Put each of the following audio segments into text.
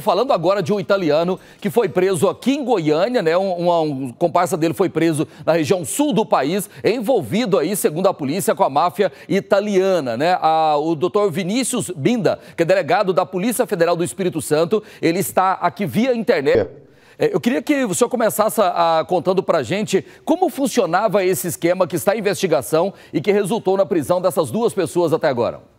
Falando agora de um italiano que foi preso aqui em Goiânia, né? Um, um, um, comparsa dele foi preso na região sul do país, envolvido aí, segundo a polícia, com a máfia italiana, né? A, o doutor Vinícius Binda, que é delegado da Polícia Federal do Espírito Santo, ele está aqui via internet. É. É, eu queria que o senhor começasse a, a, contando para gente como funcionava esse esquema que está em investigação e que resultou na prisão dessas duas pessoas até agora.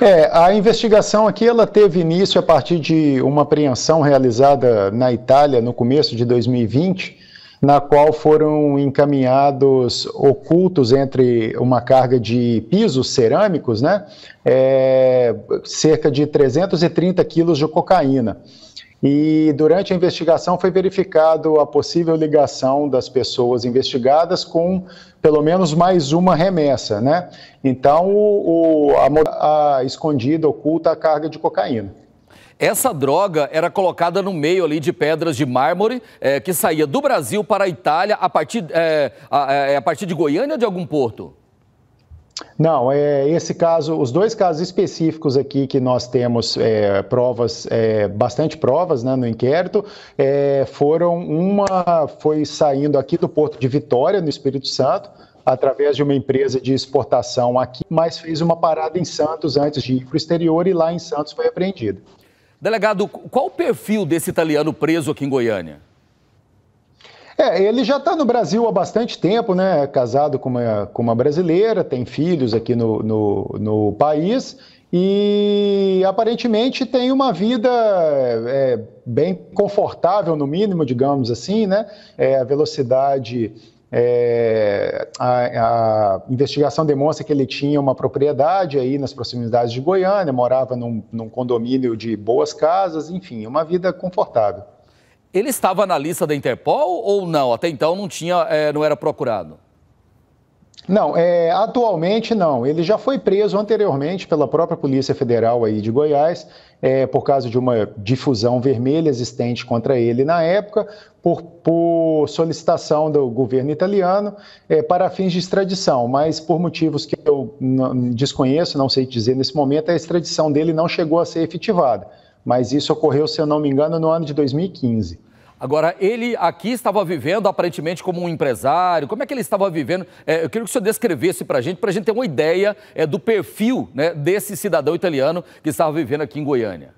É, a investigação aqui ela teve início a partir de uma apreensão realizada na Itália no começo de 2020, na qual foram encaminhados ocultos entre uma carga de pisos cerâmicos, né, é, cerca de 330 quilos de cocaína. E durante a investigação foi verificado a possível ligação das pessoas investigadas com pelo menos mais uma remessa, né? Então, o, a, a escondida oculta a carga de cocaína. Essa droga era colocada no meio ali de pedras de mármore é, que saía do Brasil para a Itália a partir, é, a, é, a partir de Goiânia ou de algum porto? Não, é, esse caso, os dois casos específicos aqui que nós temos é, provas, é, bastante provas né, no inquérito, é, foram uma foi saindo aqui do Porto de Vitória, no Espírito Santo, através de uma empresa de exportação aqui, mas fez uma parada em Santos antes de ir para o exterior e lá em Santos foi apreendido. Delegado, qual o perfil desse italiano preso aqui em Goiânia? É, ele já está no Brasil há bastante tempo, né? É casado com uma, com uma brasileira, tem filhos aqui no, no, no país e aparentemente tem uma vida é, bem confortável, no mínimo, digamos assim, né? É, a velocidade. É, a, a, investigação demonstra que ele tinha uma propriedade aí nas proximidades de Goiânia, morava num, num condomínio de boas casas, enfim, uma vida confortável ele estava na lista da Interpol ou não? Até então não tinha, é, não era procurado. Não, é, atualmente não. Ele já foi preso anteriormente pela própria Polícia Federal aí de Goiás, é, por causa de uma difusão vermelha existente contra ele na época, por, por solicitação do governo italiano é, para fins de extradição, mas por motivos que eu desconheço, não sei dizer nesse momento, a extradição dele não chegou a ser efetivada mas isso ocorreu, se eu não me engano, no ano de 2015. Agora, ele aqui estava vivendo aparentemente como um empresário. Como é que ele estava vivendo? É, eu queria que o senhor descrevesse para a gente, para a gente ter uma ideia é, do perfil né, desse cidadão italiano que estava vivendo aqui em Goiânia.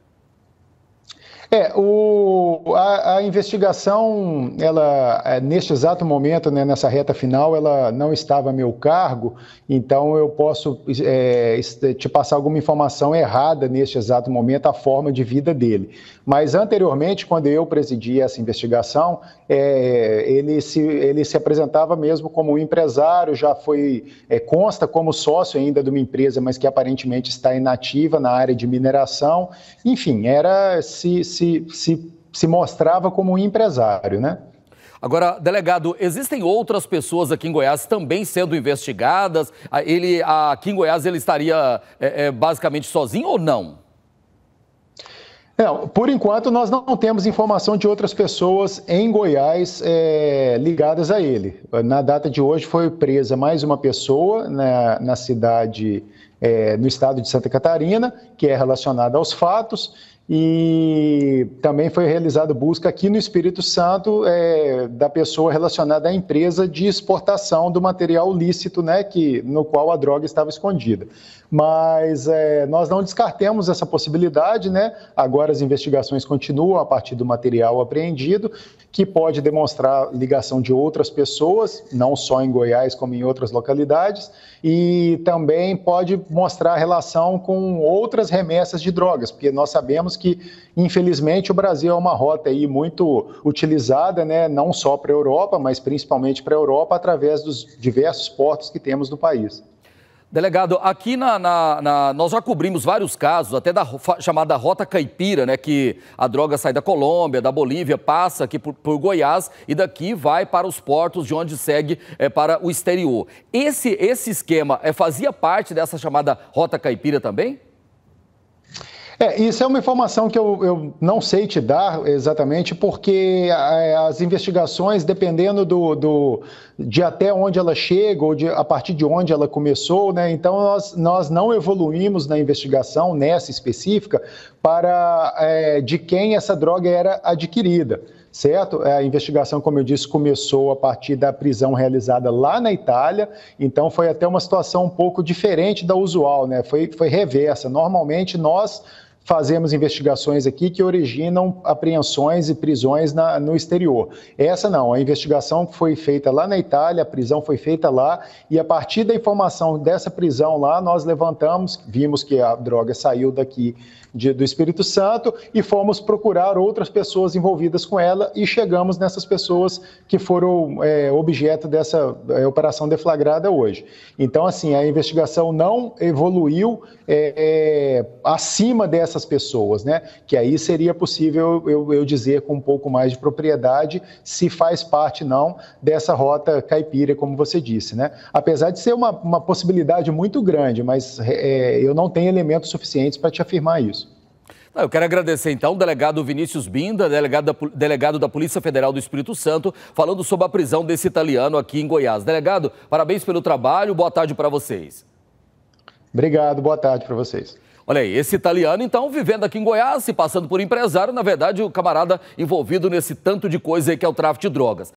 É, o, a, a, investigação, ela, é, neste exato momento, né, nessa reta final, ela não estava a meu cargo, então eu posso é, te passar alguma informação errada neste exato momento, a forma de vida dele. Mas anteriormente, quando eu presidi essa investigação, é, ele, se, ele se apresentava mesmo como um empresário, já foi, é, consta como sócio ainda de uma empresa, mas que aparentemente está inativa na área de mineração. Enfim, era se, se se, se, se mostrava como um empresário, né? Agora, delegado, existem outras pessoas aqui em Goiás também sendo investigadas? Ele, aqui em Goiás ele estaria é, é, basicamente sozinho ou não? Não, por enquanto nós não temos informação de outras pessoas em Goiás é, ligadas a ele. Na data de hoje foi presa mais uma pessoa na, né, na cidade é, no estado de Santa Catarina, que é relacionada aos fatos, e também foi realizada busca aqui no Espírito Santo é, da pessoa relacionada à empresa de exportação do material lícito, né, que, no qual a droga estava escondida. Mas é, nós não descartemos essa possibilidade, né? Agora as investigações continuam a partir do material apreendido, que pode demonstrar ligação de outras pessoas, não só em Goiás como em outras localidades, e também pode mostrar a relação com outras remessas de drogas, porque nós sabemos que, infelizmente, o Brasil é uma rota aí muito utilizada, né, não só para a Europa, mas principalmente para a Europa, através dos diversos portos que temos no país. Delegado, aqui na, na, na, nós já cobrimos vários casos, até da chamada Rota Caipira, né, que a droga sai da Colômbia, da Bolívia, passa aqui por, por Goiás e daqui vai para os portos de onde segue é, para o exterior. Esse, esse esquema é, fazia parte dessa chamada Rota Caipira também? É, isso é uma informação que eu, eu não sei te dar exatamente, porque é, as investigações, dependendo do, do de até onde ela chega ou de, a partir de onde ela começou, né, então nós, nós não evoluímos na investigação, nessa específica, para é, de quem essa droga era adquirida certo? É, a investigação, como eu disse, começou a partir da prisão realizada lá na Itália, então foi até uma situação um pouco diferente da usual, né? Foi, foi reversa. Normalmente nós fazemos investigações aqui que originam apreensões e prisões na, no exterior. Essa não, a investigação foi feita lá na Itália, a prisão foi feita lá, e a partir da informação dessa prisão lá, nós levantamos, vimos que a droga saiu daqui de, do Espírito Santo e fomos procurar outras pessoas envolvidas com ela e chegamos nessas pessoas que foram é, objeto dessa é, operação deflagrada hoje. Então, assim, a investigação não evoluiu é, é acima dessa essas pessoas, né? Que aí seria possível eu, eu dizer com um pouco mais de propriedade se faz parte, não, dessa rota caipira, como você disse, né? Apesar de ser uma, uma possibilidade muito grande, mas é, eu não tenho elementos suficientes para te afirmar isso. Ah, eu quero agradecer então o delegado Vinícius Binda, delegado da, delegado da Polícia Federal do Espírito Santo, falando sobre a prisão desse italiano aqui em Goiás. Delegado, parabéns pelo trabalho, boa tarde para vocês. Obrigado, boa tarde para vocês. Olha aí, esse italiano, então, vivendo aqui em Goiás, e passando por empresário, na verdade, o camarada envolvido nesse tanto de coisa aí que é o tráfico de drogas.